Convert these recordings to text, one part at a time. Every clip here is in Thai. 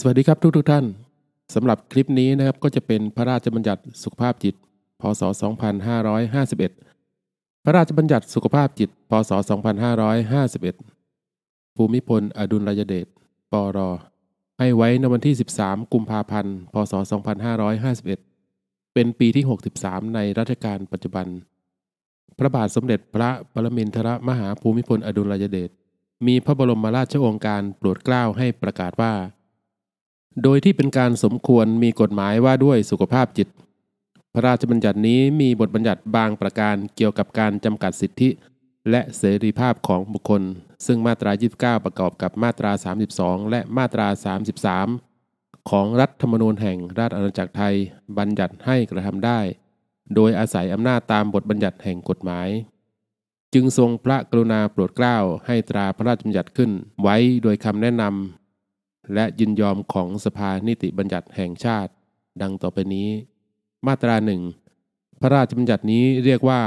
สวัสดีครับทุกๆทท่าน สำหรับคลิปนี้นะครับก็จะเป็นพระราชบัญญัติสุขภาพจิต พศ2551 พระราชบัญญัติสุขภาพจิต พศ 2551 ภูมิพลอดุลยเดช ปร ให้ไว้ในวันที่ 13 กุมภาพันธ์ พศ 2551 เป็นปีที่ 63 ในรัชกาลปัจจุบัน พระบาทสมเด็จพระปรมินทรมหาภูมิพลอดุลยเดชมีพระบรมราชโองการโปรดเกล้าให้ประกาศว่าโดยที่เป็นการสมควรมีกฎหมายว่าด้วยสุขภาพจิต พระราชบัญญัตินี้มีบทบัญญัติบางประการเกี่ยวกับการจำกัดสิทธิ และเสรีภาพของบุคคล ซึ่งมาตรา 29 ประกอบกับมาตรา 32 และมาตรา33 ของรัฐธรรมนูญแห่งราชอาณาจักรไทย บัญญัติให้กระทำได้ โดยอาศัยอำนาจตามบทบัญญัติแห่งกฎหมาย จึงทรงพระกรุณาโปรดเกล้าให้ตราพระราชบัญญัติขึ้นไว้โดยคำแนะนำและยินยอมของสภานิติบัญญัติแห่งชาติ ดังต่อไปนี้ มาตราหนึ่งพระราชบัญญัตินี้เรียกว่า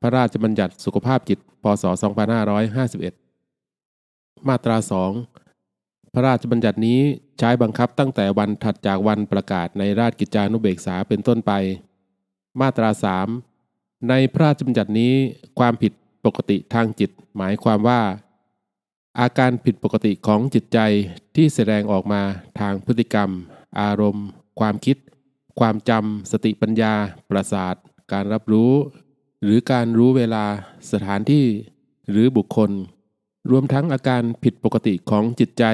พระราชบัญญัติสุขภาพจิตพศ2551 มาตรา2พระราชบัญญัตินี้ใช้บังคับตั้งแต่วันถัดจากวันประกาศในราชกิจจานุเบกษาเป็นต้นไป มาตรา3ในพระราชบัญญัตินี้ความผิดปกติทางจิตหมายความว่าอาการผิดปกติของจิตใจที่แสดงออกมาทางพฤติกรรม อารมณ์ ความคิด ความจำสติปัญญา ประสาท การรับรู้ หรือการรู้เวลา สถานที่ หรือบุคคล รวมทั้งอาการผิดปกติของจิตใจ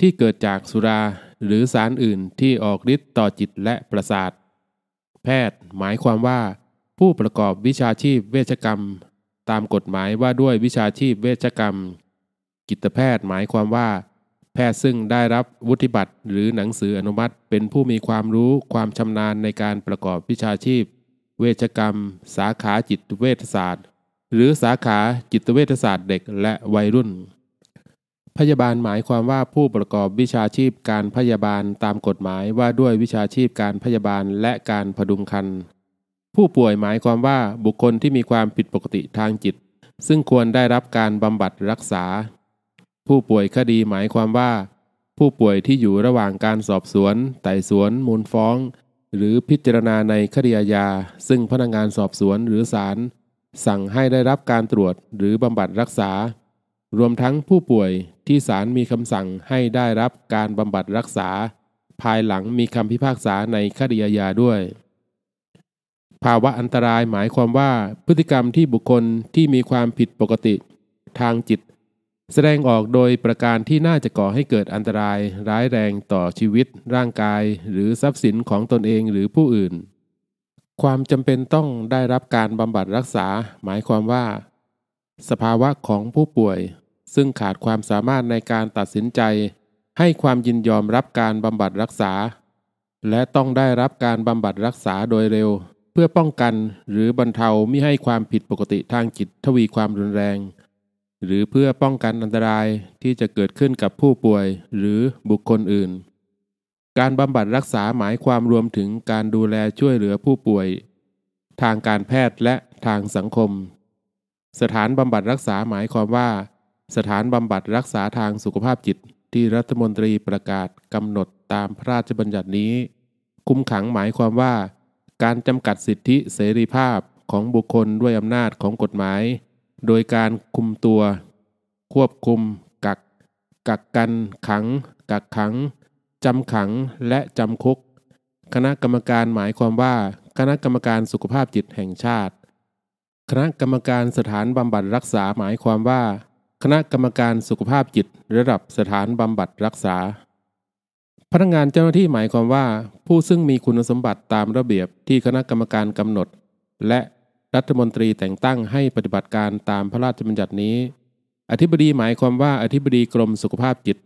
ที่เกิดจากสุราหรือสารอื่นที่ออกฤทธิ์ต่อจิตและประสาท แพทย์หมายความว่า ผู้ประกอบวิชาชีพเวชกรรม ตามกฎหมายว่าด้วยวิชาชีพเวชกรรมกิตแพทย์หมายความว่า แพทย์ซึ่งได้รับวุฒิบัตรหรือหนังสืออนุมัติเป็นผู้มีความรู้ความชำนาญในการประกอบวิชาชีพ เวชกรรม สาขาจิตเวชศาสตร์ หรือสาขาจิตเวชศาสตร์เด็กและวัยรุ่น พยาบาลหมายความว่าผู้ประกอบวิชาชีพการพยาบาลตามกฎหมายว่าด้วยวิชาชีพการพยาบาลและการผดุงครรภ์ผู้ป่วยหมายความว่าบุคคลที่มีความผิดปกติทางจิต ซึ่งควรได้รับการบำบัดรักษาผู้ป่วยคดีหมายความว่า ผู้ป่วยที่อยู่ระหว่างการสอบสวนไต่สวน มูลฟ้อง หรือพิจารณาในคดีอาญาซึ่งพนักงานสอบสวนหรือศาลสั่งให้ได้รับการตรวจหรือบำบัดรักษา รวมทั้งผู้ป่วยที่ศาลมีคำสั่งให้ได้รับการบำบัดรักษา ภายหลังมีคำพิพากษาในคดีอาญาด้วย ภาวะอันตรายหมายความว่า พฤติกรรมที่บุคคลที่มีความผิดปกติทางจิตแสดงออกโดยประการที่น่าจะก่อให้เกิดอันตรายร้ายแรงต่อชีวิต ร่างกาย หรือทรัพย์สินของตนเองหรือผู้อื่น ความจำเป็นต้องได้รับการบำบัดรักษา หมายความว่า สภาวะของผู้ป่วย ซึ่งขาดความสามารถในการตัดสินใจ ให้ความยินยอมรับการบำบัดรักษา และต้องได้รับการบำบัดรักษาโดยเร็ว เพื่อป้องกันหรือบรรเทาไม่ให้ความผิดปกติทางจิตทวีความรุนแรงหรือเพื่อป้องกันอันตรายที่จะเกิดขึ้นกับผู้ป่วยหรือบุคคลอื่น การบำบัดรักษาหมายความรวมถึงการดูแลช่วยเหลือผู้ป่วย ทางการแพทย์และทางสังคม สถานบำบัดรักษาหมายความว่า สถานบำบัดรักษาทางสุขภาพจิตที่รัฐมนตรีประกาศกำหนดตามพระราชบัญญัตินี้ คุมขังหมายความว่า การจำกัดสิทธิเสรีภาพของบุคคลด้วยอำนาจของกฎหมายโดยการคุมตัว ควบคุม กัก กักกัน ขัง กักขัง จำขังและจำคุก คณะกรรมการหมายความว่า คณะกรรมการสุขภาพจิตแห่งชาติ คณะกรรมการสถานบำบัดรักษาหมายความว่า คณะกรรมการสุขภาพจิตระดับสถานบำบัดรักษา พนักงานเจ้าหน้าที่หมายความว่า ผู้ซึ่งมีคุณสมบัติตามระเบียบที่คณะกรรมการกำหนด และรัฐมนตรีแต่งตั้งให้ปฏิบัติการตามพระราชบัญญัตินี้ อธิบดีหมายความว่าอธิบดีกรมสุขภาพจิต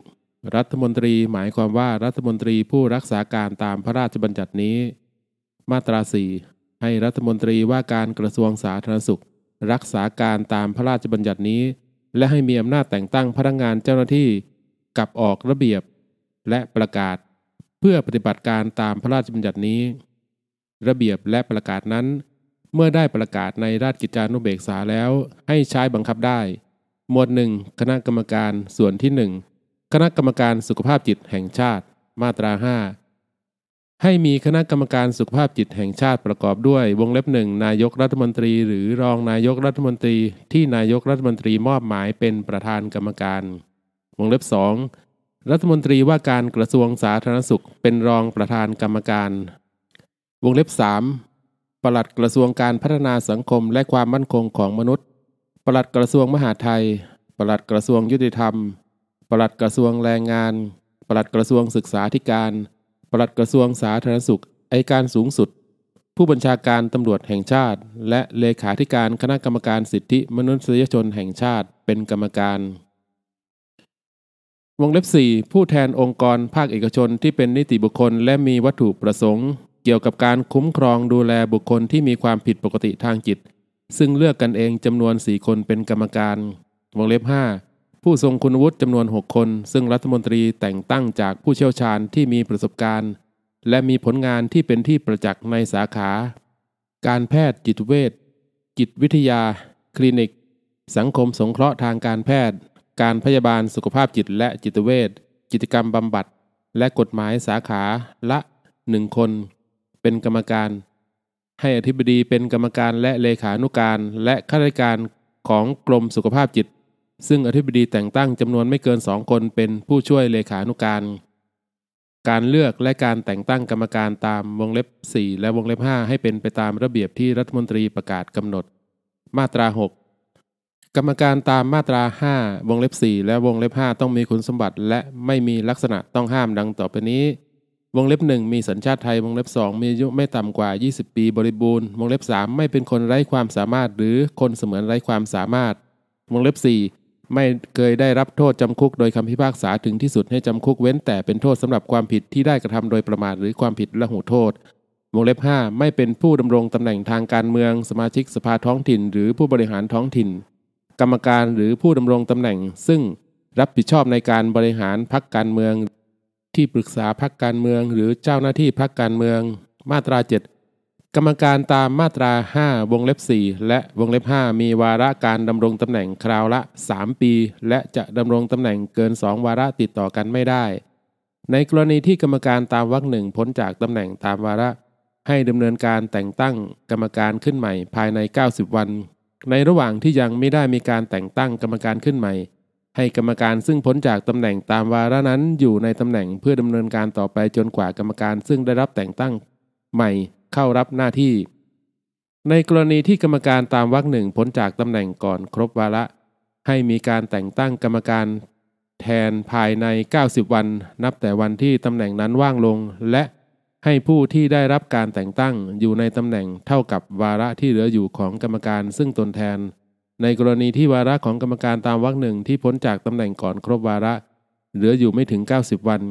รัฐมนตรีหมายความว่ารัฐมนตรีผู้รักษาการตามพระราชบัญญัตินี้ มาตราสี่ให้รัฐมนตรีว่าการกระทรวงสาธารณสุขรักษาการตามพระราชบัญญัตินี้ และให้มีอำนาจแต่งตั้งพนักงานเจ้าหน้าที่กับออกระเบียบและประกาศ เพื่อปฏิบัติการตามพระราชบัญญัตินี้ ระเบียบและประกาศนั้นเมื่อได้ประกาศในราชกิจจานุเบกษาแล้ว ให้ใช้บังคับได้ หมวดหนึ่งคณะกรรมการส่วนที่หนึ่งคณะกรรมการสุขภาพจิตแห่งชาติ มาตราห้าให้มีคณะกรรมการสุขภาพจิตแห่งชาติประกอบด้วย วงเล็บหนึ่งนายกรัฐมนตรี หรือรองนายกรัฐมนตรีที่นายกรัฐมนตรีมอบหมายเป็นประธานกรรมการวงเล็บสองรัฐมนตรีว่าการกระทรวงสาธารณสุขเป็นรองประธานกรรมการ วงเล็บสามปลัดกระทรวงการพัฒนาสังคมและความมั่นคงของมนุษย์ปลัดกระทรวงมหาไทยปลัดกระทรวงยุติธรรมปลัดกระทรวงแรงงานปลัดกระทรวงศึกษาธิการปลัดกระทรวงสาธารณสุขไอการสูงสุด ผู้บัญชาการตำรวจแห่งชาติ และเลขาธิการคณะกรรมการสิทธิมนุษยชนแห่งชาติเป็นกรรมการ วงเล็บ 4 ผู้แทนองค์กรภาคเอกชนที่เป็นนิติบุคคลและมีวัตถุประสงค์เกี่ยวกับการคุ้มครองดูแลบุคคลที่มีความผิดปกติทางจิต ซึ่งเลือกกันเองจำนวน 4 คนเป็นกรรมการวงเล็บ5ผู้ทรงคุณวุฒิจำนวน 6 คน ซึ่งรัฐมนตรีแต่งตั้งจากผู้เชี่ยวชาญที่มีประสบการณ์ และมีผลงานที่เป็นที่ประจักษ์ในสาขา การแพทย์จิตเวชจิตวิทยา คลินิก สังคมสงเคราะห์ทางการแพทย์ การพยาบาลสุขภาพจิตและจิตเวชกิจกรรมบำบัด และกฎหมายสาขา ละ1คนเป็นกรรมการ ให้อธิบดีเป็นกรรมการและเลขานุการและข้าราชการของกรมสุขภาพจิต ซึ่งอธิบดีแต่งตั้งจำนวนไม่เกินสองคนเป็นผู้ช่วยเลขานุการ การเลือกและการแต่งตั้งกรรมการตามวงเล็บ4และวงเล็บ5ให้เป็นไปตามระเบียบที่รัฐมนตรีประกาศกำหนด มาตรา 6 กรรมการตามมาตรา5วงเล็บ4และวงเล็บ5ต้องมีคุณสมบัติ และไม่มีลักษณะต้องห้ามดังต่อไปนี้วงเล็บหนึ่งมีสัญชาติไทยวงเล็บสองมีอายุไม่ต่ำกว่า 20 ปีบริบูรณ์วงเล็บสามไม่เป็นคนไร้ความสามารถหรือคนเสมือนไร้ความสามารถวงเล็บสี่ไม่เคยได้รับโทษจำคุกโดยคำพิพากษาถึงที่สุดให้จำคุกเว้นแต่เป็นโทษสำหรับความผิดที่ได้กระทำโดยประมาทหรือความผิดละหูโทษวงเล็บ 5 ไม่เป็นผู้ดำรงตำแหน่งทางการเมือง สมาชิกสภาท้องถิ่น หรือผู้บริหารท้องถิ่น กรรมการหรือผู้ดำรงตำแหน่งซึ่งรับผิดชอบในการบริหารพรรคการเมืองที่ปรึกษาพักการเมืองหรือเจ้าหน้าที่พักการเมือง มาตรา7กรรมการตามมาตรา5วงเล็บ4และวงเล็บ5มีวาระการดำรงตำแหน่งคราวละ 3 ปี และจะดำรงตำแหน่งเกิน 2 วาระติดต่อกันไม่ได้ ในกรณีที่กรรมการตามวรรคหนึ่งพ้นจากตำแหน่งตามวาระ ให้ดำเนินการแต่งตั้งกรรมการขึ้นใหม่ภายใน 90 วัน ในระหว่างที่ยังไม่ได้มีการแต่งตั้งกรรมการขึ้นใหม่ให้กรรมการซึ่งพ้นจากตำแหน่งตามวาระนั้นอยู่ในตำแหน่งเพื่อดำเนินการต่อไปจนกว่ากรรมการซึ่งได้รับแต่งตั้ง ใหม่เข้ารับหน้าที่ ในกรณีที่กรรมการตามวรรคหนึ่งพ้นจากตำแหน่งก่อนครบวาระ ให้มีการแต่งตั้งกรรมการ แทนภายใน 90 วัน นับแต่วันที่ตำแหน่งนั้นว่างลง และให้ผู้ที่ได้รับการแต่งตั้งอยู่ในตำแหน่งเท่ากับวาระที่เหลืออยู่ของกรรมการซึ่งตนแทนในกรณีที่วาระของกรรมการตามวรรคหนึ่งที่พ้นจากตำแหน่งก่อนครบวาระ เหลืออยู่ไม่ถึง 90 วัน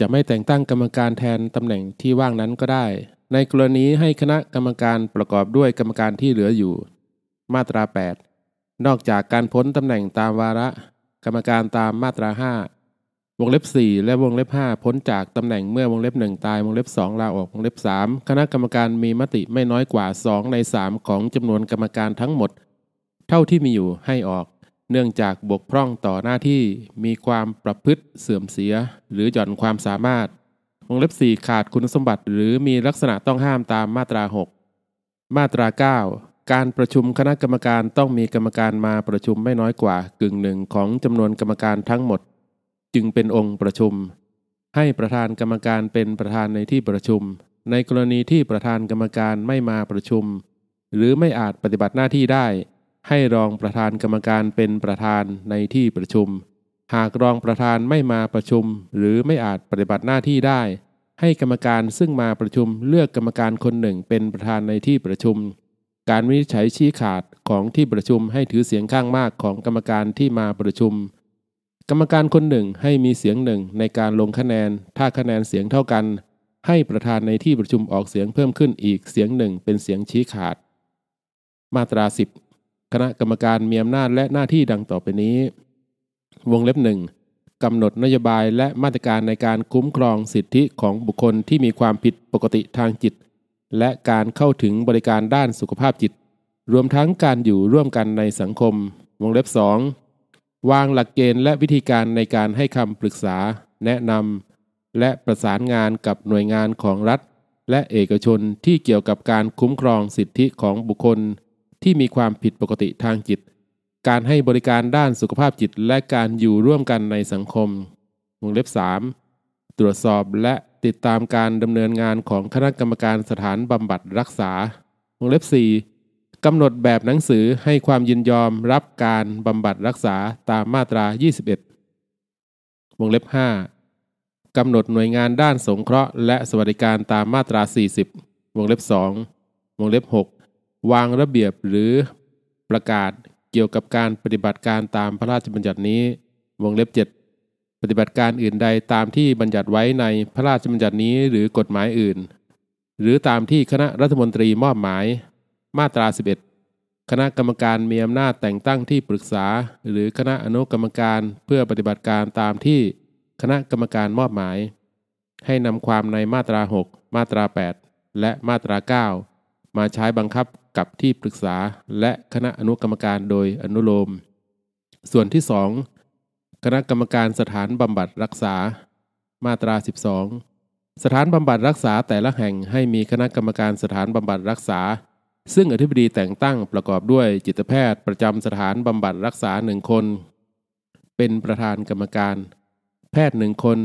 จะไม่แต่งตั้งกรรมการแทนตำแหน่งที่ว่างนั้นก็ได้ ในกรณีให้คณะกรรมการประกอบด้วยกรรมการที่เหลืออยู่ มาตรา 8 นอกจากการพ้นตำแหน่งตามวาระ กรรมการตามมาตรา5วงเล็บ 4 และวงเล็บ5พ้นจากตำแหน่งเมื่อวงเล็บ 1 ตายวงเล็บ2ลาออกวงเล็บ3 คณะกรรมการมีมติไม่น้อยกว่า 2 ใน 3 ของจำนวนกรรมการทั้งหมดเท่าที่มีอยู่ให้ออก เนื่องจากบกพร่องต่อหน้าที่ มีความประพฤติเสื่อมเสีย หรือหย่อนความสามารถวงเล็บ4ขาดคุณสมบัติ หรือมีลักษณะต้องห้ามตามมาตรา 6 มาตรา 9 การประชุมคณะกรรมการต้องมีกรรมการมาประชุมไม่น้อยกว่ากึ่งหนึ่งของจำนวนกรรมการทั้งหมด จึงเป็นองค์ประชุม ให้ประธานกรรมการเป็นประธานในที่ประชุม ในกรณีที่ประธานกรรมการไม่มาประชุม หรือไม่อาจปฏิบัติหน้าที่ได้ให้รองประธานกรรมการเป็นประธานในที่ประชุม หากรองประธานไม่มาประชุมหรือไม่อาจปฏิบัติหน้าที่ได้ ให้กรรมการซึ่งมาประชุมเลือกกรรมการคนหนึ่งเป็นประธานในที่ประชุม การวินิจฉัยชี้ขาดของที่ประชุมให้ถือเสียงข้างมากของกรรมการที่มาประชุม กรรมการคนหนึ่งให้มีเสียงหนึ่งในการลงคะแนนถ้าคะแนนเสียงเท่ากัน ให้ประธานในที่ประชุมออกเสียงเพิ่มขึ้นอีกเสียงหนึ่งเป็นเสียงชี้ขาด มาตรา10คณะกรรมการมีอำนาจและหน้าที่ดังต่อไปนี้ วงเล็บหนึ่งกำหนดนโยบายและมาตรการในการคุ้มครองสิทธิของบุคคลที่มีความผิดปกติทางจิต และการเข้าถึงบริการด้านสุขภาพจิต รวมทั้งการอยู่ร่วมกันในสังคม วงเล็บสองวางหลักเกณฑ์และวิธีการในการให้คำปรึกษา แนะนำ และประสานงานกับหน่วยงานของรัฐ และเอกชนที่เกี่ยวกับการคุ้มครองสิทธิของบุคคลที่มีความผิดปกติทางจิต การให้บริการด้านสุขภาพจิตและการอยู่ร่วมกันในสังคม วงเล็บ 3 ตรวจสอบและติดตามการดำเนินงานของคณะกรรมการสถานบำบัดรักษา วงเล็บ 4กำหนดแบบหนังสือให้ความยินยอมรับการบำบัดรักษาตามมาตรา 21วงเล็บ 5กำหนดหน่วยงานด้านสงเคราะห์และสวัสดิการตามมาตรา 40วงเล็บ2วงเล็บ 6วางระเบียบหรือประกาศเกี่ยวกับการปฏิบัติการตามพระราชบัญญัตินี้ วงเล็บ 7 ปฏิบัติการอื่นใดตามที่บัญญัติไว้ในพระราชบัญญัตินี้หรือกฎหมายอื่น หรือตามที่คณะรัฐมนตรีมอบหมาย มาตรา 11 คณะกรรมการมีอำนาจแต่งตั้งที่ปรึกษา หรือคณะอนุกรรมการเพื่อปฏิบัติการตามที่คณะกรรมการมอบหมาย ให้นำความในมาตรา 6 มาตรา 8 และมาตรา 9 มาใช้บังคับกับที่ปรึกษาและคณะอนุกรรมการโดยอนุโลม ส่วนที่ 2 คณะกรรมการสถานบำบัดรักษา มาตรา 12 สถานบำบัดรักษาแต่ละแห่งให้มีคณะกรรมการสถานบำบัดรักษา ซึ่งอธิบดีแต่งตั้งประกอบด้วยจิตแพทย์ ประจำสถานบำบัดรักษาหนึ่งคน เป็นประธานกรรมการ แพทย์หนึ่งคน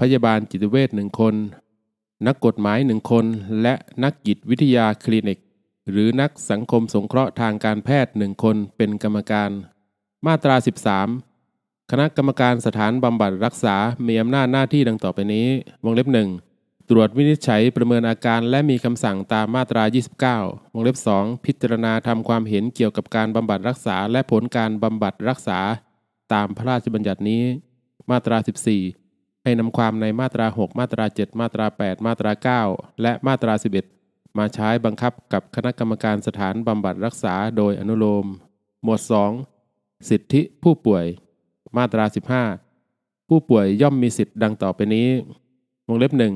พยาบาลจิตเวชหนึ่งคน นักกฎหมายหนึ่งคน และนักจิตวิทยาคลินิกหรือนักสังคมสงเคราะห์ทางการแพทย์หนึ่งคนเป็นกรรมการ มาตรา 13 คณะกรรมการสถานบำบัดรักษามีอำนาจหน้าที่ดังต่อไปนี้ วงเล็บหนึ่งตรวจวินิจฉัยประเมินอาการและมีคำสั่งตามมาตรา 29วงเล็บ2 พิจารณาทำความเห็นเกี่ยวกับการบำบัดรักษาและผลการบำบัดรักษา ตามพระราชบัญญัตินี้ มาตรา 14 ให้นำความในมาตรา 6 มาตรา 7 มาตรา 8 มาตรา 9 และมาตรา11มาใช้บังคับกับคณะกรรมการสถานบำบัดรักษาโดยอนุโลมหมวด2สิทธิผู้ป่วย มาตรา 15 ผู้ป่วยย่อมมีสิทธิ์ดังต่อไปนี้วงเล็บหนึ่ง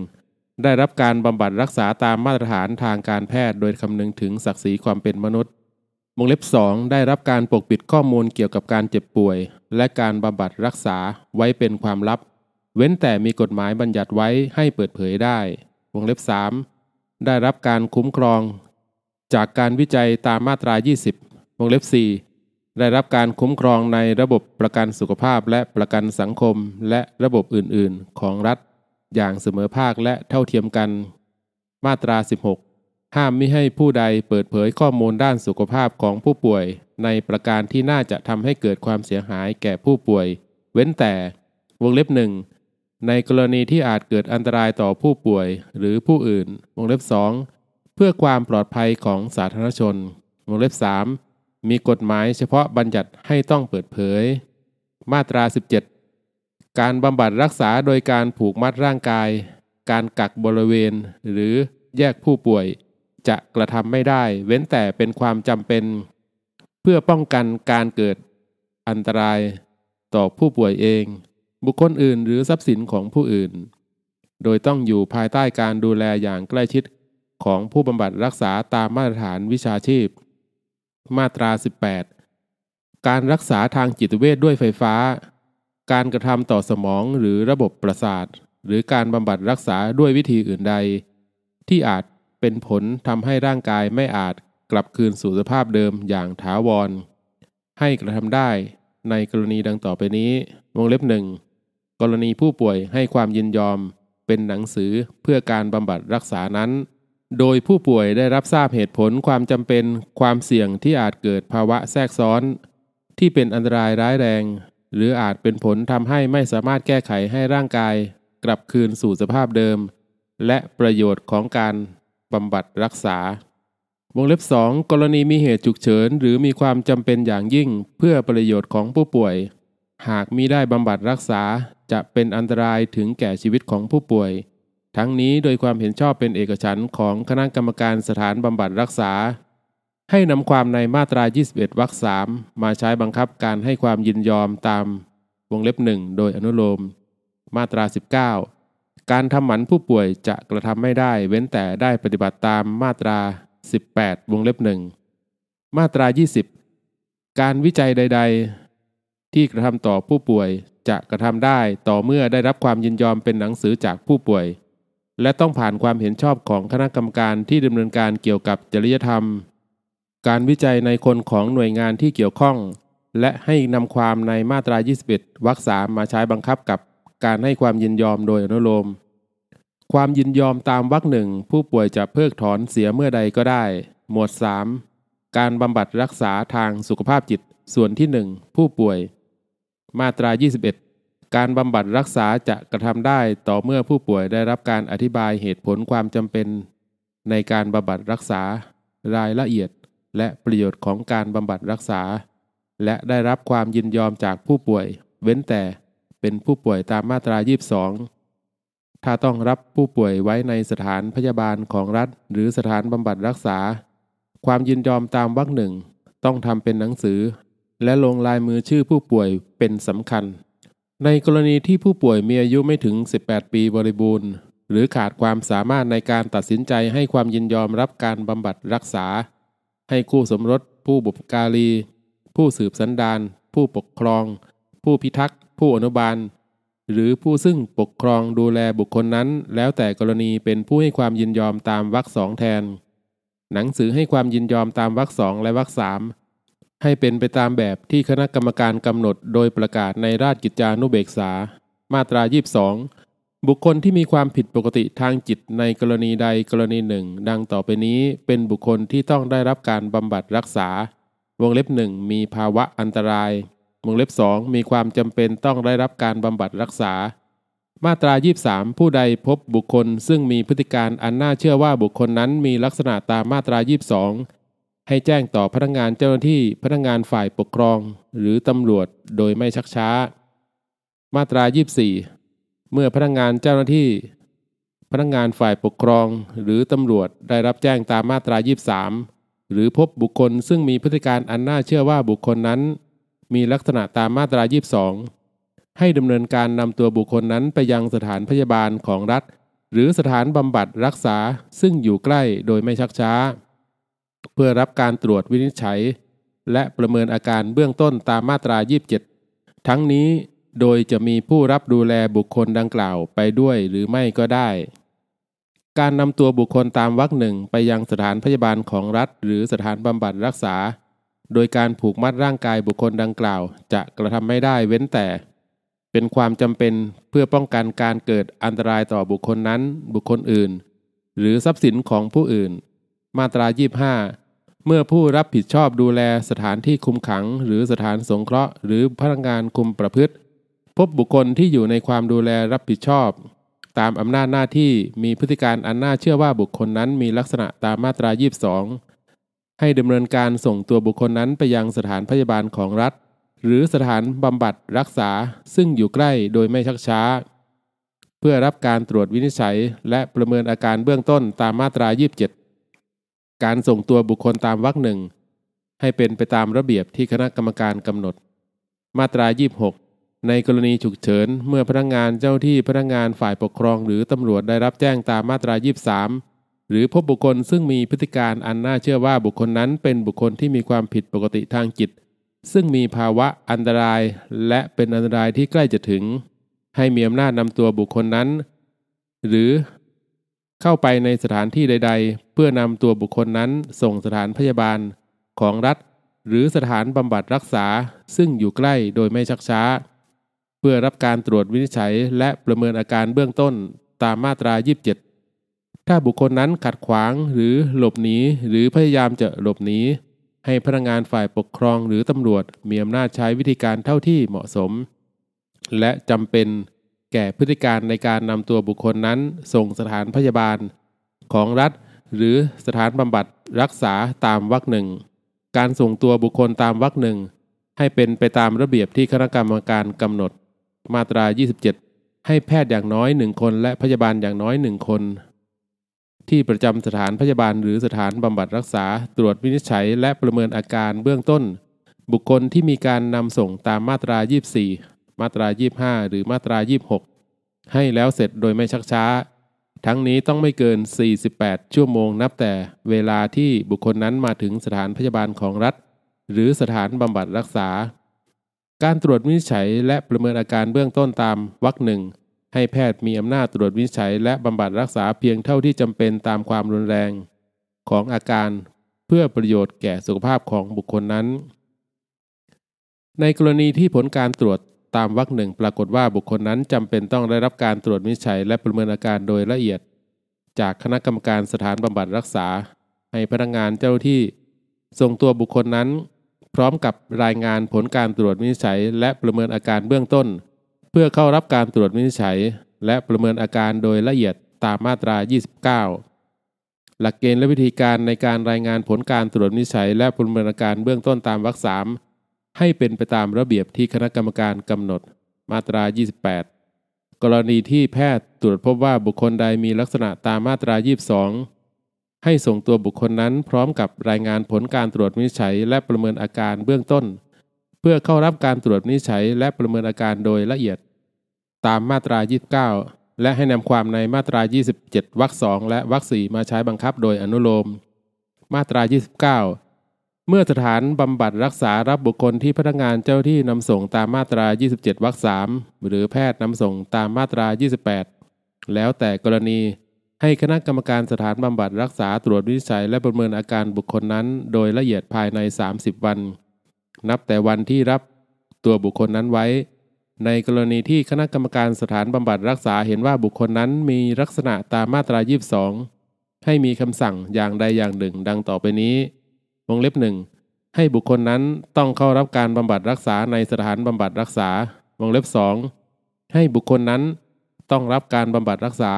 ได้รับการบำบัดรักษาตามมาตรฐานทางการแพทย์โดยคำนึงถึงศักดิ์ศรีความเป็นมนุษย์วงเล็บ 2 ได้รับการปกปิดข้อมูลเกี่ยวกับการเจ็บป่วยและการบำบัดรักษาไว้เป็นความลับ เว้นแต่มีกฎหมายบัญญัติไว้ให้เปิดเผยได้ วงเล็บ3ได้รับการคุ้มครอง จากการวิจัยตามมาตรา 20 วงเล็บ 4 ได้รับการคุ้มครองในระบบประกันสุขภาพและประกันสังคมและระบบอื่น ๆ ของรัฐ อย่างเสมอภาคและเท่าเทียมกัน มาตรา 16 ห้ามมิให้ผู้ใดเปิดเผยข้อมูลด้านสุขภาพของผู้ป่วย ในประการที่น่าจะทำให้เกิดความเสียหายแก่ผู้ป่วย เว้นแต่ วงเล็บหนึ่งในกรณีที่อาจเกิดอันตรายต่อผู้ป่วยหรือผู้อื่นวงเล็บ2เพื่อความปลอดภัยของสาธารณชนวงเล็บ3มีกฎหมายเฉพาะบัญญัติให้ต้องเปิดเผย มาตรา 17 การบำบัดรักษาโดยการผูกมัดร่างกาย การกักบริเวณ หรือแยกผู้ป่วยจะกระทำไม่ได้เว้นแต่เป็นความจำเป็น เพื่อป้องกันการเกิด อันตรายต่อผู้ป่วยเองบุคคลอื่นหรือทรัพย์สินของผู้อื่น โดยต้องอยู่ภายใต้การดูแลอย่างใกล้ชิดของผู้บำบัดรักษาตามมาตรฐานวิชาชีพ มาตรา 18 การรักษาทางจิตเวชด้วยไฟฟ้า การกระทำต่อสมองหรือระบบประสาท หรือการบำบัดรักษาด้วยวิธีอื่นใด ที่อาจเป็นผลทำให้ร่างกายไม่อาจกลับคืนสู่สภาพเดิมอย่างถาวร ให้กระทำได้ในกรณีดังต่อไปนี้วงเล็บหนึ่งกรณีผู้ป่วยให้ความยินยอมเป็นหนังสือเพื่อการบำบัดรักษานั้นโดยผู้ป่วยได้รับทราบเหตุผลความจำเป็นความเสี่ยงที่อาจเกิดภาวะแทรกซ้อนที่เป็นอันตรายร้ายแรงหรืออาจเป็นผลทำให้ไม่สามารถแก้ไขให้ร่างกายกลับคืนสู่สภาพเดิมและประโยชน์ของการบำบัดรักษาวงเล็บ2กรณีมีเหตุฉุกเฉินหรือมีความจำเป็นอย่างยิ่งเพื่อประโยชน์ของผู้ป่วยหากมีได้บำบัดรักษาจะเป็นอันตรายถึงแก่ชีวิตของผู้ป่วย ทั้งนี้โดยความเห็นชอบเป็นเอกฉันของคณะกรรมการสถานบำบัดรักษา ให้นำความในมาตรา 21วรรคสามมาใช้บังคับการให้ความยินยอมตาม วงเล็บหนึ่งโดยอนุโลม มาตรา19การทำหมันผู้ป่วยจะกระทำไม่ได้เว้นแต่ได้ปฏิบัติตามมาตรา18วงเล็บหนึ่งมาตรา20การวิจัยใดที่กระทำต่อผู้ป่วยจะกระทำได้ต่อเมื่อได้รับความยินยอมเป็นหนังสือจากผู้ป่วย และต้องผ่านความเห็นชอบของคณะกรรมการที่ดำเนินการเกี่ยวกับจริยธรรม การวิจัยในคนของหน่วยงานที่เกี่ยวข้อง และให้นำความในมาตรา21วรรคสามมาใช้บังคับกับการให้ความยินยอมโดยอนุโลมความยินยอมตามวรรคหนึ่งผู้ป่วยจะเพิกถอนเสียเมื่อใดก็ได้ หมวด3การบำบัดรักษาทางสุขภาพจิตส่วนที่1ผู้ป่วยมาตรา 21 การบำบัดรักษาจะกระทำได้ต่อเมื่อผู้ป่วยได้รับการอธิบายเหตุผลความจำเป็น ในการบำบัดรักษา รายละเอียด และประโยชน์ของการบำบัดรักษา และได้รับความยินยอมจากผู้ป่วย เว้นแต่เป็นผู้ป่วยตามมาตรา22ถ้าต้องรับผู้ป่วยไว้ในสถานพยาบาลของรัฐ หรือสถานบำบัดรักษา ความยินยอมตามวรรคหนึ่งต้องทำเป็นหนังสือและลงลายมือชื่อผู้ป่วยเป็นสำคัญ ในกรณีที่ผู้ป่วยมีอายุไม่ถึง 18 ปีบริบูรณ์ หรือขาดความสามารถในการตัดสินใจให้ความยินยอมรับการบำบัดรักษา ให้คู่สมรส ผู้บุปการีผู้สืบสันดานผู้ปกครอง ผู้พิทักษ์ ผู้อนุบาลหรือผู้ซึ่งปกครองดูแลบุคคลนั้น แล้วแต่กรณีเป็นผู้ให้ความยินยอมตามวรรคสองแทน หนังสือให้ความยินยอมตามวรรคสองและวรรคสามให้เป็นไปตามแบบที่คณะกรรมการกำหนดโดยประกาศในราชกิจจานุเบกษา มาตรา22บุคคลที่มีความผิดปกติทางจิตในกรณีใดกรณีหนึ่งดังต่อไปนี้เป็นบุคคลที่ต้องได้รับการบำบัดรักษา วงเล็บหนึ่งมีภาวะอันตราย วงเล็บสองมีความจำเป็นต้องได้รับการบำบัดรักษา มาตรา23ผู้ใดพบบุคคลซึ่งมีพฤติการอันน่าเชื่อว่าบุคคลนั้นมีลักษณะตามมาตรา22ให้แจ้งต่อพนักงงานเจ้าหน้าที่พนักงงานฝ่ายปกครองหรือตำรวจโดยไม่ชักช้า มาตรา 24 เมื่อพนักงงานเจ้าหน้าที่ พนักงงานฝ่ายปกครองหรือตำรวจได้รับแจ้งตามมาตรา23หรือพบบุคคลซึ่งมีพฤติการอันน่าเชื่อว่าบุคคลนั้น มีลักษณะตามมาตรา22ให้ดำเนินการนำตัวบุคคลนั้นไปยังสถานพยาบาลของรัฐ หรือสถานบำบัดรักษาซึ่งอยู่ใกล้โดยไม่ชักช้าเพื่อรับการตรวจวินิจฉัยและประเมินอาการเบื้องต้นตามมาตรา 27 ทั้งนี้โดยจะมีผู้รับดูแลบุคคลดังกล่าวไปด้วยหรือไม่ก็ได้ การนำตัวบุคคลตามวรรคหนึ่งไปยังสถานพยาบาลของรัฐ หรือสถานบำบัดรักษา โดยการผูกมัดร่างกายบุคคลดังกล่าวจะกระทำไม่ได้เว้นแต่ เป็นความจำเป็นเพื่อป้องกันการเกิดอันตรายต่อบุคคลนั้น บุคคลอื่น หรือทรัพย์สินของผู้อื่นมาตรา 25 เมื่อผู้รับผิดชอบดูแลสถานที่คุมขัง หรือสถานสงเคราะห์ หรือพนักงานคุมประพฤติพบบุคคลที่อยู่ในความดูแลรับผิดชอบ ตามอำนาจหน้าที่มีพฤติการอันน่าเชื่อว่าบุคคลนั้นมีลักษณะตามมาตรา22ให้ดำเนินการส่งตัวบุคคลนั้นไปยังสถานพยาบาลของรัฐ หรือสถานบำบัดรักษา ซึ่งอยู่ใกล้โดยไม่ชักช้า เพื่อรับการตรวจวินิจฉัย และประเมินอาการเบื้องต้นตามมาตรา 27การส่งตัวบุคคลตามวรรคหนึ่งให้เป็นไปตามระเบียบที่คณะกรรมการกำหนด มาตรา 26 ในกรณีฉุกเฉินเมื่อพนักงานเจ้าที่พนักงานฝ่ายปกครองหรือตำรวจได้รับแจ้งตามมาตรา 23 หรือพบบุคคลซึ่งมีพฤติการอันน่าเชื่อว่าบุคคลนั้นเป็นบุคคลที่มีความผิดปกติทางจิตซึ่งมีภาวะอันตรายและเป็นอันตรายที่ใกล้จะถึง ให้มีอำนาจนำตัวบุคคลนั้น หรือเข้าไปในสถานที่ใดๆ เพื่อนำตัวบุคคลนั้นส่งสถานพยาบาลของรัฐ หรือสถานบำบัดรักษาซึ่งอยู่ใกล้โดยไม่ชักช้า เพื่อรับการตรวจวินิจฉัยและประเมินอาการเบื้องต้นตามมาตรา27 ถ้าบุคคลนั้นขัดขวางหรือหลบหนีหรือพยายามจะหลบหนีให้พนักงานฝ่ายปกครองหรือตำรวจมีอำนาจใช้วิธีการเท่าที่เหมาะสม และจำเป็นแก่พฤติการในการนำตัวบุคคลนั้นส่งสถานพยาบาลของรัฐหรือสถานบำบัดรักษาตามวรรคหนึ่ง การส่งตัวบุคคลตามวรรคหนึ่งให้เป็นไปตามระเบียบที่คณะกรรมการกำหนด มาตรา 27 ให้แพทย์อย่างน้อยหนึ่งคน และพยาบาลอย่างน้อยหนึ่งคน ที่ประจำสถานพยาบาลหรือสถานบำบัดรักษาตรวจวินิจฉัยและประเมินอาการเบื้องต้น บุคคลที่มีการนำส่งตามมาตรา 24มาตรา25 หรือ มาตรา 26 ให้แล้วเสร็จโดยไม่ชักช้า ทั้งนี้ต้องไม่เกิน 48 ชั่วโมงนับแต่ เวลาที่บุคคลนั้นมาถึงสถานพยาบาลของรัฐ หรือสถานบำบัดรักษา การตรวจวินิจฉัยและประเมินอาการเบื้องต้นตามวรรคหนึ่ง ให้แพทย์มีอำนาจตรวจวินิจฉัยและบำบัดรักษาเพียงเท่าที่จำเป็นตามความรุนแรง ของอาการเพื่อประโยชน์แก่สุขภาพของบุคคลนั้น ในกรณีที่ผลการตรวจตามวรรคหนึ่งปรากฏว่าบุคคลนั้นจำเป็นต้องได้รับการตรวจวินิจฉัยและประเมินอาการโดยละเอียด จากคณะกรรมการสถานบำบัดรักษาให้พนักงานเจ้าที่ ส่งตัวบุคคลนั้น พร้อมกับรายงานผลการตรวจวินิจฉัย และประเมินอาการเบื้องต้น เพื่อเข้ารับการตรวจวินิจฉัย และประเมินอาการโดยละเอียดตามมาตรา 29 หลักเกณฑ์และวิธีการในการรายงานผลการตรวจวินิจฉัย และประเมินอาการเบื้องต้นตามวรรคสามให้เป็นไปตามระเบียบที่คณะกรรมการกำหนด มาตรา 28 กรณีที่แพทย์ตรวจพบว่าบุคคลใดมีลักษณะตามมาตรา 22 ให้ส่งตัวบุคคลนั้นพร้อมกับรายงานผลการตรวจวินิจฉัยและประเมินอาการเบื้องต้น เพื่อเข้ารับการตรวจวินิจฉัยและประเมินอาการโดยละเอียด ตามมาตรา 29 และให้นำความในมาตรา 27วรรคสองและวรรคสี่มาใช้บังคับโดยอนุโลม มาตรา 29เมื่อสถานบำบัดรักษารับบุคคลที่พนักงานเจ้าที่นำส่งตามมาตรา 27วรรคสามหรือแพทย์นำส่งตามมาตรา 28 แล้วแต่กรณีให้คณะกรรมการสถานบำบัดรักษาตรวจวิจัยและประเมินอาการบุคคลนั้นโดยละเอียดภายใน 30 วัน นับแต่วันที่รับตัวบุคคลนั้นไว้ ในกรณีที่คณะกรรมการสถานบำบัดรักษาเห็นว่าบุคคลนั้นมีลักษณะตามมาตรา 22 ให้มีคำสั่งอย่างใดอย่างหนึ่งดังต่อไปนี้วงเล็บหนึ่งให้บุคคลนั้นต้องเข้ารับการบำบัดรักษาในสถานบำบัดรักษา วงเล็บสองให้บุคคลนั้นต้องรับการบำบัดรักษา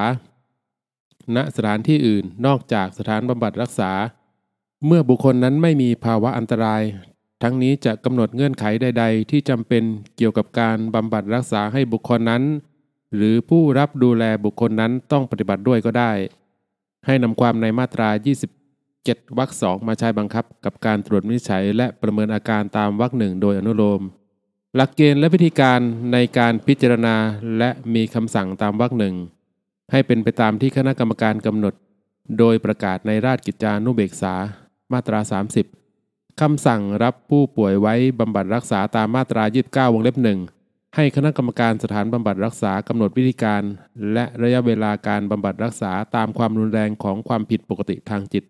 ณสถานที่อื่นนอกจากสถานบำบัดรักษา เมื่อบุคคลนั้นไม่มีภาวะอันตราย ทั้งนี้จะกำหนดเงื่อนไขใดๆ ที่จำเป็นเกี่ยวกับการบำบัดรักษาให้บุคคลนั้น หรือผู้รับดูแลบุคคลนั้นต้องปฏิบัติด้วยก็ได้ ให้นำความในมาตรา28 7วรรคสองมาใช้บังคับกับการตรวจวินิจฉัยและประเมินอาการตามวรรคหนึ่งโดยอนุโลมหลักเกณฑ์และวิธีการในการพิจารณาและมีคำสั่งตามวรรคหนึ่งให้เป็นไปตามที่คณะกรรมการกำหนด โดยประกาศในราชกิจจานุเบกษามาตรา 30คำสั่งรับผู้ป่วยไว้บำบัดรักษาตามมาตรายี้าวงเล็บหนึ่งให้คณะกรรมการสถานบำบัดรักษากำหนดวิธีการ และระยะเวลาการบำบัดรักษาตามความรุนแรงของความผิดปกติทางจิต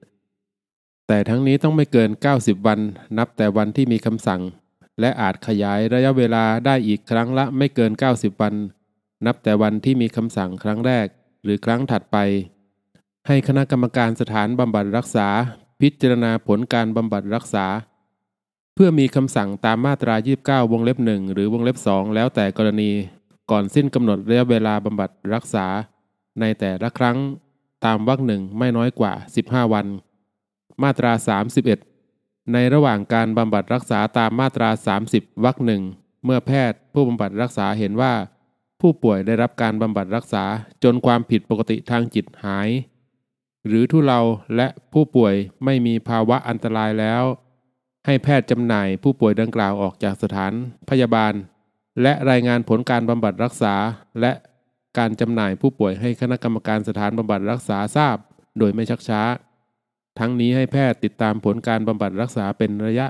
แต่ทั้งนี้ต้องไม่เกิน 90 วันนับแต่วันที่มีคำสั่ง และอาจขยายระยะเวลาได้อีกครั้งละไม่เกิน 90 วันนับแต่วันที่มีคำสั่งครั้งแรก หรือครั้งถัดไป ให้คณะกรรมการสถานบำบัดรักษา พิจารณาผลการบำบัดรักษา เพื่อมีคำสั่งตามมาตรา29วงเล็บหนึ่งหรือวงเล็บสองแล้วแต่กรณี ก่อนสิ้นกำหนดระยะเวลาบำบัดรักษา ในแต่ละครั้ง ตามวรรคหนึ่งไม่น้อยกว่า 15 วันมาตรา 31 ในระหว่างการบำบัดรักษาตามมาตรา 30วรรคหนึ่ง เมื่อแพทย์ผู้บำบัดรักษาเห็นว่า ผู้ป่วยได้รับการบำบัดรักษาจนความผิดปกติทางจิตหาย หรือทุเลาและผู้ป่วยไม่มีภาวะอันตรายแล้ว ให้แพทย์จำหน่ายผู้ป่วยดังกล่าวออกจากสถานพยาบาล และรายงานผลการบำบัดรักษา และการจำหน่ายผู้ป่วยให้คณะกรรมการสถานบำบัดรักษาทราบ โดยไม่ชักช้าทั้งนี้ให้แพทย์ติดตามผลการบำบัดรักษาเป็นระยะ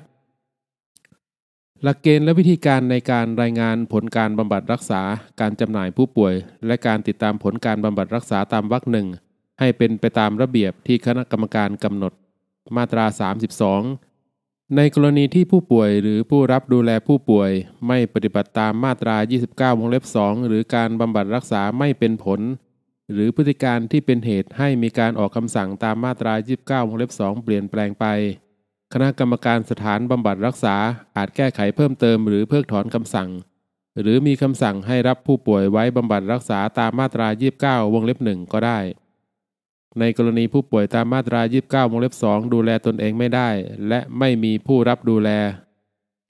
หลักเกณฑ์และวิธีการในการรายงานผลการบำบัดรักษา การจำหน่ายผู้ป่วย และการติดตามผลการบำบัดรักษาตามวรรคหนึ่งให้เป็นไปตามระเบียบที่คณะกรรมการกำหนด มาตรา 32 ในกรณีที่ผู้ป่วยหรือผู้รับดูแลผู้ป่วย ไม่ปฏิบัติตามมาตรา29วงเล็บ2หรือการบำบัดรักษาไม่เป็นผลหรือพฤติการที่เป็นเหตุให้มีการออกคำสั่งตามมาตรา29 วงเล็บ 2 เปลี่ยนแปลงไป คณะกรรมการสถานบำบัดรักษาอาจแก้ไขเพิ่มเติมหรือเพิกถอนคำสั่ง หรือมีคำสั่งให้รับผู้ป่วยไว้บำบัดรักษาตามมาตรา29 วงเล็บ 1 ก็ได้ ในกรณีผู้ป่วยตามมาตรา29 วงเล็บ 2 ดูแลตนเองไม่ได้ และไม่มีผู้รับดูแล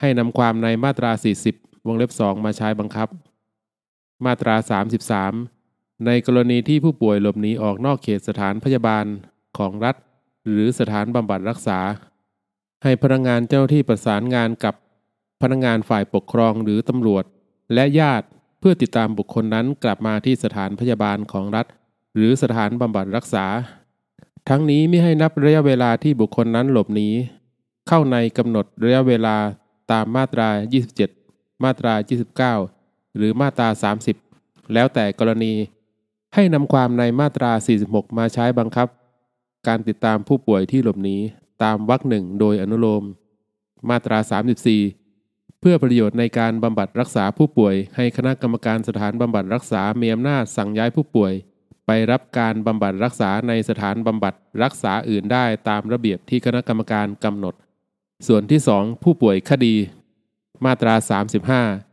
ให้นำความในมาตรา 40 วงเล็บ 2 มาใช้บังคับ มาตรา33ในกรณีที่ผู้ป่วยหลบหนีออกนอกเขตสถานพยาบาลของรัฐหรือสถานบำบัดรักษา ให้พนักงานเจ้าที่ประสานงานกับ พนักงานฝ่ายปกครองหรือตำรวจ และญาติเพื่อติดตามบุคคลนั้นกลับมาที่สถานพยาบาลของรัฐหรือสถานบำบัดรักษาทั้งนี้ไม่ให้นับระยะเวลาที่บุคคลนั้นหลบหนีเข้าในกำหนดระยะเวลาตามมาตรา27มาตรา29หรือมาตรา30แล้วแต่กรณีให้นำความในมาตรา 46 มาใช้บังคับ การติดตามผู้ป่วยที่หลบหนีตามวรรคหนึ่งโดยอนุโลม มาตรา 34 เพื่อประโยชน์ในการบำบัดรักษาผู้ป่วย ให้คณะกรรมการสถานบำบัดรักษามีอำนาจสั่งย้ายผู้ป่วย ไปรับการบำบัดรักษาในสถานบำบัดรักษาอื่นได้ตามระเบียบที่คณะกรรมการกำหนด ส่วนที่ 2 ผู้ป่วยคดี มาตรา 35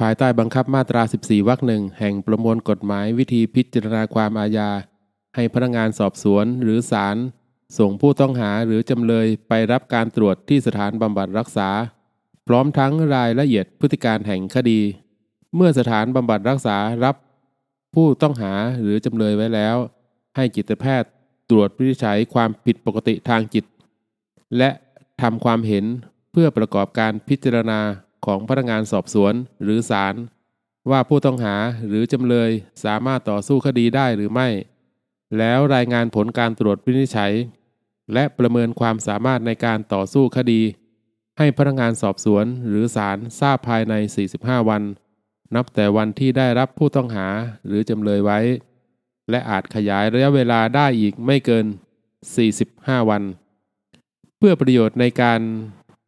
ภายใต้บังคับมาตรา 14วรรคหนึ่ง แห่งประมวลกฎหมายวิธีพิจารณาความอาญา ให้พนักงานสอบสวนหรือ ศาลส่งผู้ต้องหาหรือจำเลยไปรับการตรวจที่สถานบำบัดรักษา พร้อมทั้งรายละเอียดพฤติการแห่งคดี เมื่อสถานบำบัดรักษารับ ผู้ต้องหาหรือจำเลยไว้แล้ว ให้จิตแพทย์ตรวจวิจัยความผิดปกติทางจิต และทำความเห็นเพื่อประกอบการพิจารณาของพนักงานสอบสวนหรือศาลว่าผู้ต้องหาหรือจำเลยสามารถต่อสู้คดีได้หรือไม่ แล้วรายงานผลการตรวจวินิจฉัย และประเมินความสามารถในการต่อสู้คดี ให้พนักงานสอบสวนหรือศาลทราบภายใน 45 วัน นับแต่วันที่ได้รับผู้ต้องหาหรือจำเลยไว้ และอาจขยายระยะเวลาได้อีกไม่เกิน45วัน เพื่อประโยชน์ในการ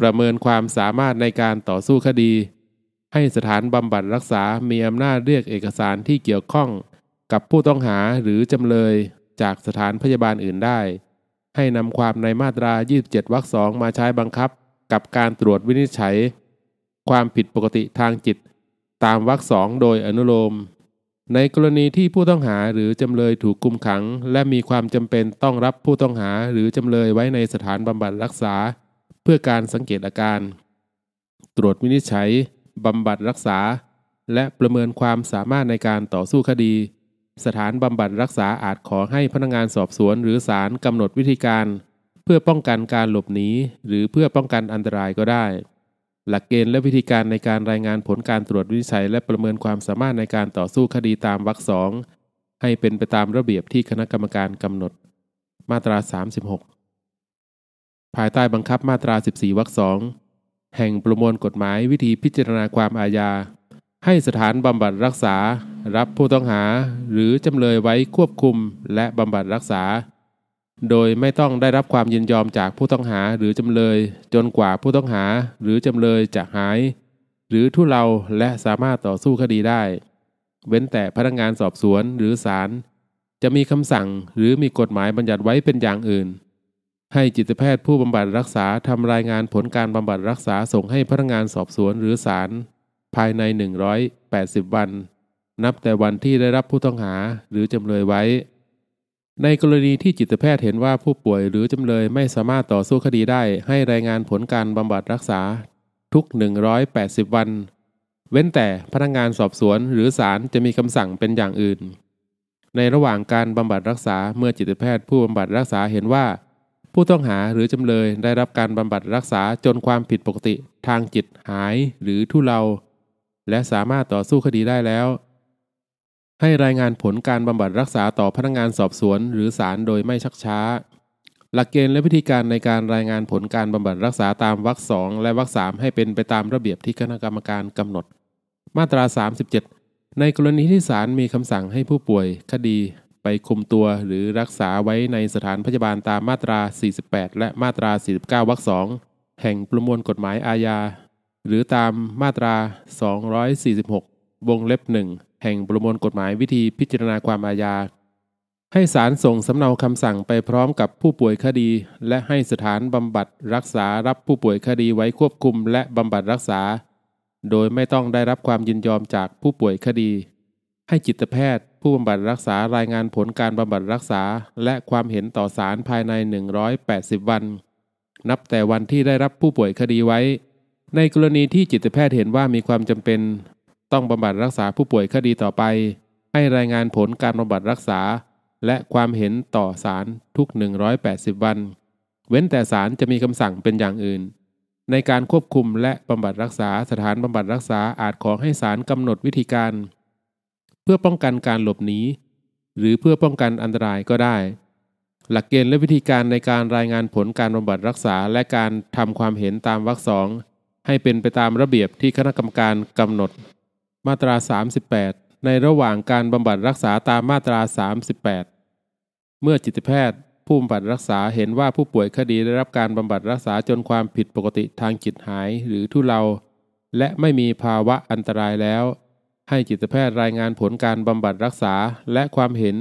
ประเมินความสามารถในการต่อสู้คดี ให้สถานบำบัดรักษา มีอำนาจเรียกเอกสารที่เกี่ยวข้อง กับผู้ต้องหาหรือจำเลย จากสถานพยาบาลอื่นได้ ให้นำความในมาตรา 27 วรรคสองมาใช้บังคับกับการตรวจวินิจฉัย ความผิดปกติทางจิต ตามวรรคสองโดยอนุโลม ในกรณีที่ผู้ต้องหาหรือจำเลยถูกคุมขัง และมีความจำเป็นต้องรับผู้ต้องหาหรือจำเลยไว้ในสถานบำบัดรักษาเพื่อการสังเกตอาการ ตรวจวินิจฉัย บำบัดรักษา และประเมินความสามารถในการต่อสู้คดี สถานบำบัดรักษาอาจขอให้พนักงานสอบสวน หรือศาลกำหนดวิธีการ เพื่อป้องกันการหลบหนีหรือเพื่อป้องกันอันตรายก็ได้ หลักเกณฑ์และวิธีการในการรายงานผลการตรวจวินิจฉัย และประเมินความสามารถในการต่อสู้คดีตามวรรคสอง ให้เป็นไปตามระเบียบที่คณะกรรมการกำหนด มาตรา 36ภายใต้บังคับ มาตรา 14 วรรคสองแห่งประมวลกฎหมายวิธีพิจารณาความอาญา ให้สถานบำบัดรักษารับผู้ต้องหา หรือจำเลยไว้ควบคุม และบำบัดรักษา โดยไม่ต้องได้รับความยินยอมจากผู้ต้องหา หรือจำเลยจนกว่าผู้ต้องหา หรือจำเลยจะหาย หรือทุเลาและสามารถต่อสู้คดีได้ เว้นแต่พนักงานสอบสวนหรือศาลจะมีคำสั่งหรือมีกฎหมายบัญญัติไว้เป็นอย่างอื่นให้จิตแพทย์ผู้บำบัดรักษา ทำรายงานผลการบำบัดรักษาส่งให้พนักงานสอบสวนหรือศาลภายใน 180 วันนับแต่วันที่ได้รับผู้ต้องหาหรือจำเลยไว้ ในกรณีที่จิตแพทย์เห็นว่าผู้ป่วยหรือจำเลยไม่สามารถต่อสู้คดีได้ให้รายงานผลการบำบัดรักษา ทุก 180 วัน เว้นแต่พนักงานสอบสวนหรือศาลจะมีคำสั่งเป็นอย่างอื่น ในระหว่างการบำบัดรักษาเมื่อจิตแพทย์ผู้บำบัดรักษาเห็นว่าผู้ต้องหาหรือจำเลยได้รับการบำบัดรักษาจนความผิดปกติทางจิตหายหรือทุเลาและสามารถต่อสู้คดีได้แล้ว ให้รายงานผลการบำบัดรักษาต่อพนักงงานสอบสวนหรือศาลโดยไม่ชักช้า หลักเกณฑ์และวิธีการในการรายงานผลการบำบัดรักษาตามวรรคสองและวรรคสามให้เป็นไปตามระเบียบที่คณะกรรมการกำหนด มาตรา 37 ในกรณีที่ศาลมีคำสั่งให้ผู้ป่วยคดีไปคุมตัวหรือรักษาไว้ในสถานพยาบาลตามมาตรา 48 และมาตรา 49 วรรค2แห่งประมวลกฎหมายอาญา หรือตามมาตรา 246วงเล็บ1แห่งประมวลกฎหมายวิธีพิจารณาความอาญา ให้ศาลส่งสำเนาคำสั่งไปพร้อมกับผู้ป่วยคดี และให้สถานบำบัดรักษารับผู้ป่วยคดีไว้ควบคุม และบำบัดรักษา โดยไม่ต้องได้รับความยินยอมจากผู้ป่วยคดี ให้จิตแพทย์ผู้บำบัดรักษารายงานผลการบำบัดรักษาและความเห็นต่อสารภายใน 180 วัน นับแต่วันที่ได้รับผู้ป่วยคดีไว้ ในกรณีที่จิตแพทย์เห็นว่ามีความจำเป็น ต้องบำบัดรักษาผู้ป่วยคดีต่อไป ให้รายงานผลการบำบัดรักษา และความเห็นต่อสารทุก 180 วัน เว้นแต่สารจะมีคำสั่งเป็นอย่างอื่น ในการควบคุมและบำบัดรักษาสถานบำบัดรักษาอาจขอให้สารกำหนดวิธีการเพื่อป้องกันการหลบหนีหรือเพื่อป้องกันอันตรายก็ได้ หลักเกณฑ์และวิธีการในการรายงานผลการบำบัดรักษาและการทำความเห็นตามวรรคสองให้เป็นไปตามระเบียบที่คณะกรรมการกำหนด มาตรา 38 ในระหว่างการบำบัดรักษาตามมาตรา 38 เมื่อจิตแพทย์ผู้บำบัดรักษาเห็นว่าผู้ป่วยคดีได้รับการบำบัดรักษาจนความผิดปกติทางจิตหายหรือทุเลาและไม่มีภาวะอันตรายแล้วให้จิตแพทย์รายงานผลการบำบัดรักษาและความเห็น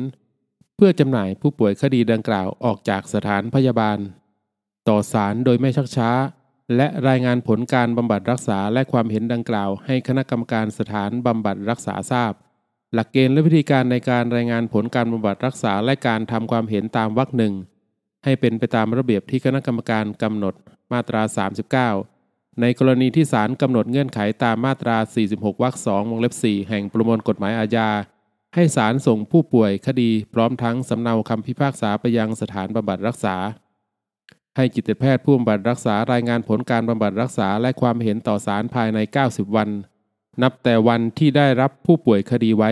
เพื่อจำหน่ายผู้ป่วยคดีดังกล่าวออกจากสถานพยาบาล ต่อสารโดยไม่ชักช้า และรายงานผลการบำบัดรักษาและความเห็นดังกล่าวให้คณะกรรมการสถานบำบัดรักษาทราบ หลักเกณฑ์และวิธีการในการรายงานผลการบำบัดรักษาและการทำความเห็นตามวรรคหนึ่งให้เป็นไปตามระเบียบที่คณะกรรมการกำหนดมาตรา 39ในกรณีที่ศาลกำหนดเงื่อนไขตามมาตรา 46วรรค2วงเล็บ 4 แห่งประมวลกฎหมายอาญา ให้ศาลส่งผู้ป่วยคดีพร้อมทั้งสำเนาคำพิพากษาไปยังสถานบำบัดรักษา ให้จิตแพทย์ผู้บำบัดรักษารายงานผลการบำบัดรักษาและความเห็นต่อศาลภายใน 90 วัน นับแต่วันที่ได้รับผู้ป่วยคดีไว้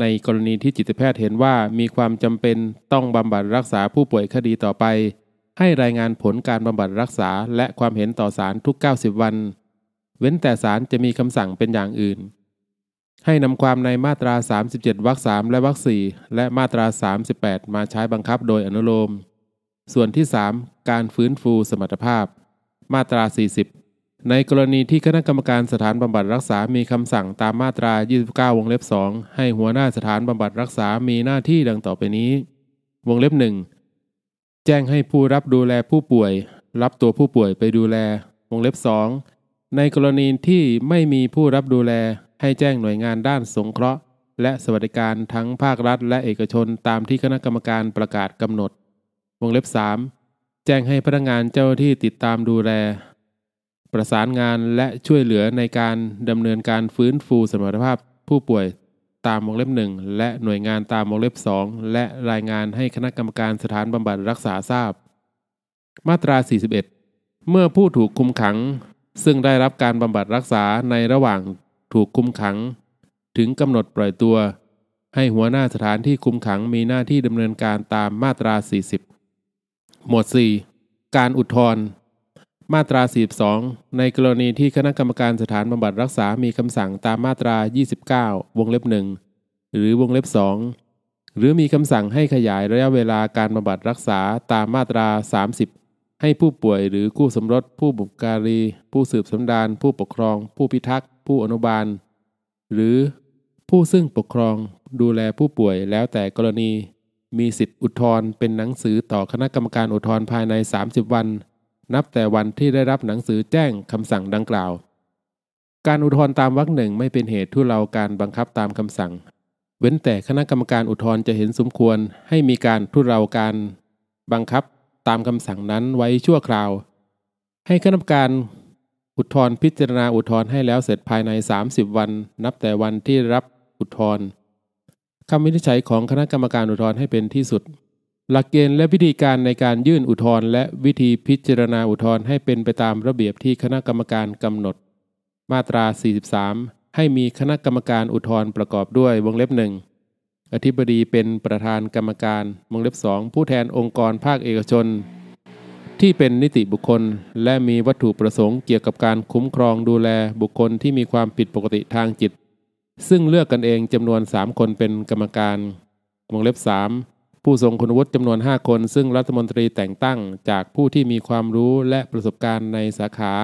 ในกรณีที่จิตแพทย์เห็นว่ามีความจำเป็นต้องบำบัดรักษาผู้ป่วยคดีต่อไปให้รายงานผลการบำบัดรักษาและความเห็นต่อสารทุก 90 วัน เว้นแต่สารจะมีคำสั่งเป็นอย่างอื่น ให้นำความในมาตรา 37วรรค3และวรรค4และมาตรา 38 มาใช้บังคับโดยอนุโลมส่วนที่ 3 การฟื้นฟูสมรรถภาพ มาตรา40ในกรณีที่คณะกรรมการสถานบำบัดรักษา มีคำสั่งตามมาตรา 29 วงเล็บ2ให้หัวหน้าสถานบำบัดรักษา มีหน้าที่ดังต่อไปนี้ วงเล็บ1แจ้งให้ผู้รับดูแลผู้ป่วย รับตัวผู้ป่วยไปดูแล วงเล็บ 2 ในกรณีที่ไม่มีผู้รับดูแลให้แจ้งหน่วยงานด้านสงเคราะห์ และสวัสดิการทั้งภาครัฐและเอกชนตามที่คณะกรรมการประกาศกำหนด วงเล็บ3แจ้งให้พนักงานเจ้าที่ติดตามดูแล ประสานงานและช่วยเหลือในการดำเนินการฟื้นฟูสมรรถภาพผู้ป่วยตามวงเล็บหนึ่งและหน่วยงานตามวงเล็บสองและรายงานให้คณะกรรมการสถานบำบัดรักษาทราบ มาตรา 41 เมื่อผู้ถูกคุมขังซึ่งได้รับการบำบัดรักษาในระหว่างถูกคุมขัง ถึงกำหนดปล่อยตัว ให้หัวหน้าสถานที่คุมขังมีหน้าที่ดำเนินการตามมาตรา 40 หมวด4การอุทธรณ์มาตรา 42 ในกรณีที่คณะกรรมการสถานบำบัดรักษา มีคำสั่งตามมาตรา 29 วงเล็บหนึ่งหรือวงเล็บสองหรือมีคำสั่งให้ขยายระยะเวลาการบำบัดรักษาตามมาตรา 30 ให้ผู้ป่วยหรือ คู่สมรสผู้บุการีผู้สืบสนดาน ผู้ปกครอง ผู้พิทักษ์ ผู้อนุบาล หรือผู้ซึ่งปกครองดูแลผู้ป่วยแล้วแต่กรณี มีสิทธิอุทธรณ์เป็นหนังสือต่อคณะกรรมการอุทธรณ์ภายใน 30 วันนับแต่วันที่ได้รับหนังสือแจ้งคำสั่งดังกล่าว การอุทธรณ์ตามวรรคหนึ่งไม่เป็นเหตุทุเลาการบังคับตามคำสั่ง เว้นแต่คณะกรรมการอุทธรณ์จะเห็นสมควรให้มีการทุเลาการบังคับตามคำสั่งนั้นไว้ชั่วคราว ให้คณะกรรมการอุทธรณ์พิจารณาอุทธรณ์ให้แล้วเสร็จภายใน 30 วันนับแต่วันที่รับอุทธรณ์ คำวินิจฉัยของคณะกรรมการอุทธรณ์ให้เป็นที่สุดหลักเกณฑ์และวิธีการในการยื่นอุทธรณ์และวิธีพิจารณาอุทธรณ์ให้เป็นไปตามระเบียบที่คณะกรรมการกำหนด มาตรา 43 ให้มีคณะกรรมการอุทธรณ์ประกอบด้วย วงเล็บหนึ่งอธิบดีเป็นประธานกรรมการวงเล็บสองผู้แทนองค์กรภาคเอกชน ที่เป็นนิติบุคคล และมีวัตถุประสงค์เกี่ยวกับการคุ้มครองดูแลบุคคลที่มีความผิดปกติทางจิต ซึ่งเลือกกันเองจำนวน3คนเป็นกรรมการวงเล็บ3ผู้ทรงคุณวุฒิจำนวน 5 คน ซึ่งรัฐมนตรีแต่งตั้งจากผู้ที่มีความรู้และประสบการณ์ในสาขา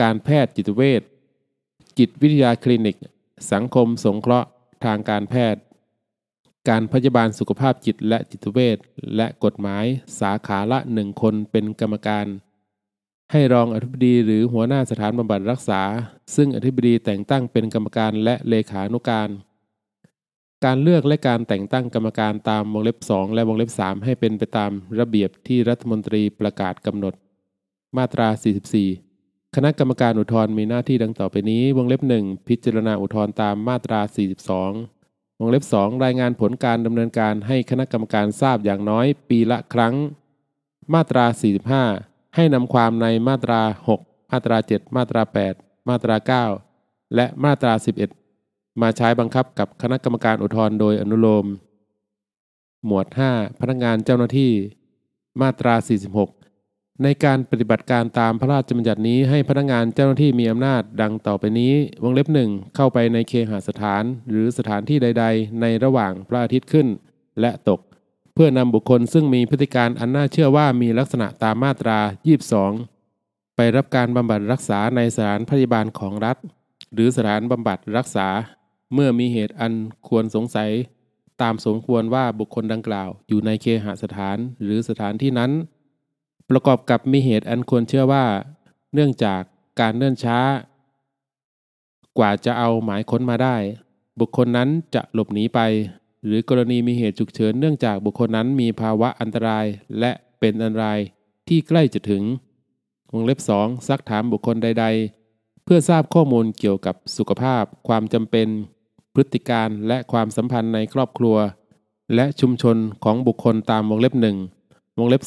การแพทย์จิตเวชจิตวิทยาคลินิก สังคมสงเคราะห์ ทางการแพทย์ การพยาบาลสุขภาพจิตและจิตเวชและกฎหมาย สาขาละหนึ่งคนเป็นกรรมการ ให้รองอธิบดีหรือหัวหน้าสถานบำบัดรักษา ซึ่งอธิบดีแต่งตั้งเป็นกรรมการและเลขานุการการเลือกและการแต่งตั้งกรรมการตามวงเล็บ 2 และวงเล็บ 3 ให้เป็นไปตามระเบียบที่รัฐมนตรีประกาศกำหนด มาตรา 44 คณะกรรมการอุทธรณ์มีหน้าที่ดังต่อไปนี้ วงเล็บ 1 พิจารณาอุทธรณ์ตามมาตรา 42 วงเล็บ 2 รายงานผลการดำเนินการให้คณะกรรมการทราบอย่างน้อย ปีละครั้ง มาตรา 45 ให้นำความในมาตรา6มาตรา 7 มาตรา 8 มาตรา 9 และมาตรา 11มาใช้บังคับกับคณะกรรมการอุทธรณ์โดยอนุโลม หมวด5พนักงานเจ้าหน้าที่ มาตรา 46 ในการปฏิบัติการตามพระราชบัญญัตินี้ให้พนักงานเจ้าหน้าที่มีอำนาจดังต่อไปนี้วงเล็บหนึ่งเข้าไปในเคหสถานหรือสถานที่ใด ๆ ในระหว่างพระอาทิตย์ขึ้นและตก เพื่อนำบุคคลซึ่งมีพฤติการอันน่าเชื่อว่ามีลักษณะตามมาตรา22ไปรับการบำบัดรักษาในสถานพยาบาลของรัฐ หรือสถานบำบัดรักษาเมื่อมีเหตุอันควรสงสัย ตามสมควรว่าบุคคลดังกล่าวอยู่ในเคหสถานหรือสถานที่นั้น ประกอบกับมีเหตุอันควรเชื่อว่า เนื่องจากการเนื่อนช้า กว่าจะเอาหมายค้นมาได้ บุคคลนั้นจะหลบหนีไป หรือกรณีมีเหตุฉุกเฉินเนื่องจากบุคคลนั้นมีภาวะอันตรายและเป็นอันตรายที่ใกล้จะถึงวงเล็บ2ซักถามบุคคลใด ๆ เพื่อทราบข้อมูลเกี่ยวกับสุขภาพความจำเป็นพฤติการและความสัมพันธ์ในครอบครัว และชุมชนของบุคคลตามวงเล็บหนึ่งวงเล็บ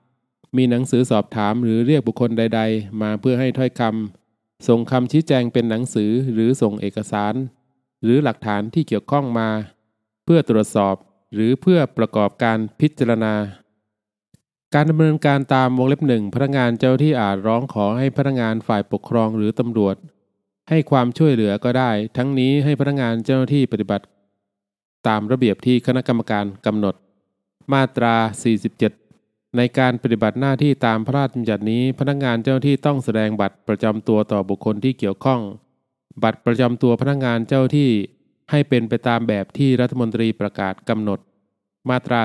3 มีหนังสือสอบถามหรือเรียกบุคคลใดๆ มาเพื่อให้ถ้อยคำส่งคำชี้แจงเป็นหนังสือหรือส่งเอกสาร หรือหลักฐานที่เกี่ยวข้องมา เพื่อตรวจสอบหรือเพื่อประกอบการพิจารณา การดำเนินการตามวงเล็บหนึ่งพนักงานเจ้าที่อาจร้องขอให้พนักงานฝ่ายปกครองหรือตำรวจให้ความช่วยเหลือก็ได้ ทั้งนี้ให้พนักงานเจ้าหน้าที่ปฏิบัติ ตามระเบียบที่คณะกรรมการกำหนด มาตรา 47 ในการปฏิบัติหน้าที่ตามพระราชบัญญัตินี้ พนักงานเจ้าหน้าที่ต้องแสดงบัตรประจำตัวต่อบุคคลที่เกี่ยวข้อง บัตรประจำตัวพนักงานเจ้าที่ให้เป็นไปตามแบบที่รัฐมนตรีประกาศกำหนด มาตรา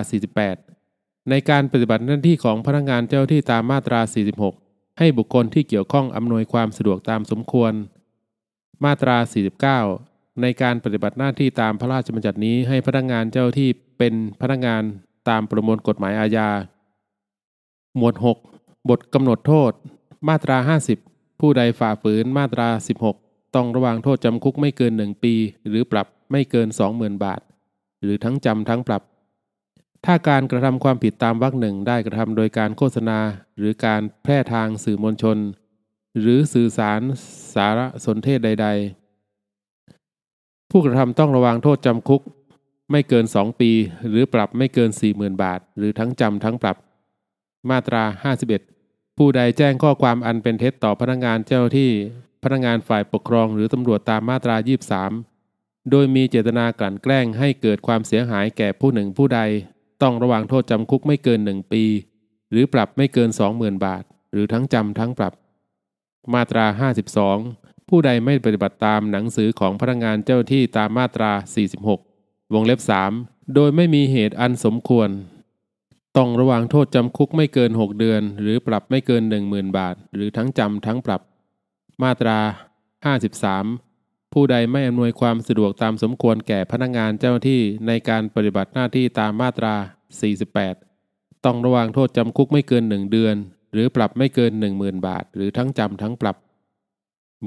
48 ในการปฏิบัติหน้าที่ของพนักงานเจ้าที่ตามมาตรา 46 ให้บุคคลที่เกี่ยวข้องอำนวยความสะดวกตามสมควรมาตรา 49 ในการปฏิบัติหน้าที่ตามพระราชบัญญัตินี้ให้พนักงานเจ้าที่เป็นพนักงานตามประมวลกฎหมายอาญา หมวด 6 บทกำหนดโทษ มาตรา 50 ผู้ใดฝ่าฝืนมาตรา 16 ต้องระวางโทษจำคุกไม่เกิน 1 ปีหรือปรับไม่เกิน 20,000บาท หรือทั้งจำทั้งปรับ ถ้าการกระทำความผิดตามวรรคหนึ่งได้กระทำโดยการโฆษณาหรือการแพร่ทางสื่อมวลชนหรือสื่อสารสารสนเทศใด ๆ ผู้กระทำต้องระวังโทษจำคุก ไม่เกิน 2 ปี หรือปรับไม่เกิน 40,000 บาท หรือทั้งจำทั้งปรับ มาตรา 51 ผู้ใดแจ้งข้อความอันเป็นเท็จต่อพนักงานเจ้าที่พนักงานฝ่ายปกครองหรือตำรวจตามมาตรา 23 โดยมีเจตนากลั่นแกล้งให้เกิดความเสียหายแก่ผู้หนึ่งผู้ใด ต้องระวังโทษจำคุกไม่เกิน 1 ปี หรือปรับไม่เกิน 20,000 บาท หรือทั้งจำทั้งปรับมาตรา 52 ผู้ใดไม่ปฏิบัติตามหนังสือของพนักงานเจ้าที่ตามมาตรา 46 วงเล็บ 3 โดยไม่มีเหตุอันสมควร ต้องระวังโทษจำคุกไม่เกิน 6 เดือน หรือปรับไม่เกิน 10,000 บาท หรือทั้งจำทั้งปรับ มาตรา 53 ผู้ใดไม่อำนวยความสะดวกตามสมควรแก่พนักงานเจ้าที่ในการปฏิบัติหน้าที่ตามมาตรา 48 ต้องระวังโทษจำคุกไม่เกิน 1 เดือนรือปรับไม่เกิน 10,000 บาท หรือทั้งจำทั้งปรับ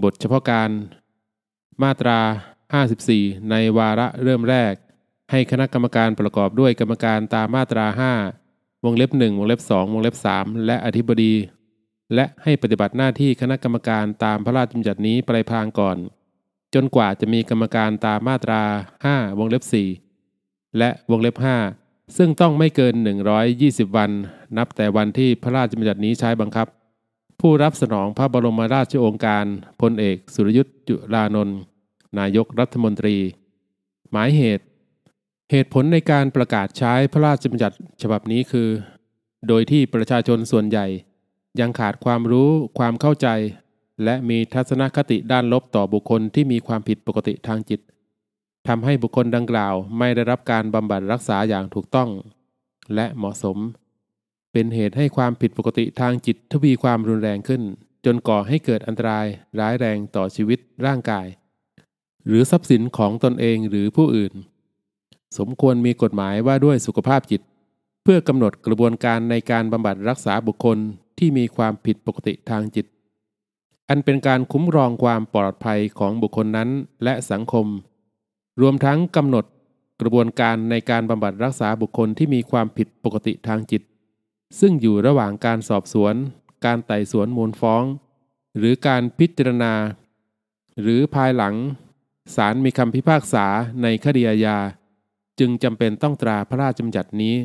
บทเฉพาะการมาตรา 54 ในวาระเริ่มแรก ให้คณะกรรมการประกอบด้วยกรรมการตามมาตรา5วงเล็บ1วงเล็บ2วงเล็บ3และอธิบดี และให้ปฏิบัติหน้าที่คณะกรรมการตามพระราชบัญญัตินี้ไปพรางก่อน จนกว่าจะมีกรรมการตามมาตรา5วงเล็บ4และวงเล็บ5ซึ่งต้องไม่เกิน 120 วันนับแต่วันที่พระราชบัญญัตินี้ใช้บังคับ ผู้รับสนองพระบรมราชโองการพลเอกสุรยุทธ์จุลานนท์นายกรัฐมนตรี หมายเหตุ เหตุผลในการประกาศใช้พระราชบัญญัติฉบับนี้คือ โดยที่ประชาชนส่วนใหญ่ยังขาดความรู้ความเข้าใจ และมีทัศนคติด้านลบต่อบุคคลที่มีความผิดปกติทางจิตทำให้บุคคลดังกล่าวไม่ได้รับการบำบัดรักษาอย่างถูกต้อง และเหมาะสม เป็นเหตุให้ความผิดปกติทางจิตทวีความรุนแรงขึ้น จนก่อให้เกิดอันตรายร้ายแรงต่อชีวิตร่างกาย หรือทรัพย์สินของตนเองหรือผู้อื่น สมควรมีกฎหมายว่าด้วยสุขภาพจิต เพื่อกำหนดกระบวนการในการบำบัดรักษาบุคคลที่มีความผิดปกติทางจิต อันเป็นการคุ้มครองความปลอดภัยของบุคคลนั้นและสังคมรวมทั้งกำหนดกระบวนการในการบำบัดรักษาบุคคลที่มีความผิดปกติทางจิต ซึ่งอยู่ระหว่างการสอบสวน การไต่สวนมูลฟ้อง หรือการพิจารณา หรือภายหลังศาลมีคำพิพากษาในคดีอาญาจึงจำเป็นต้องตราพระราชบัญญัตินี้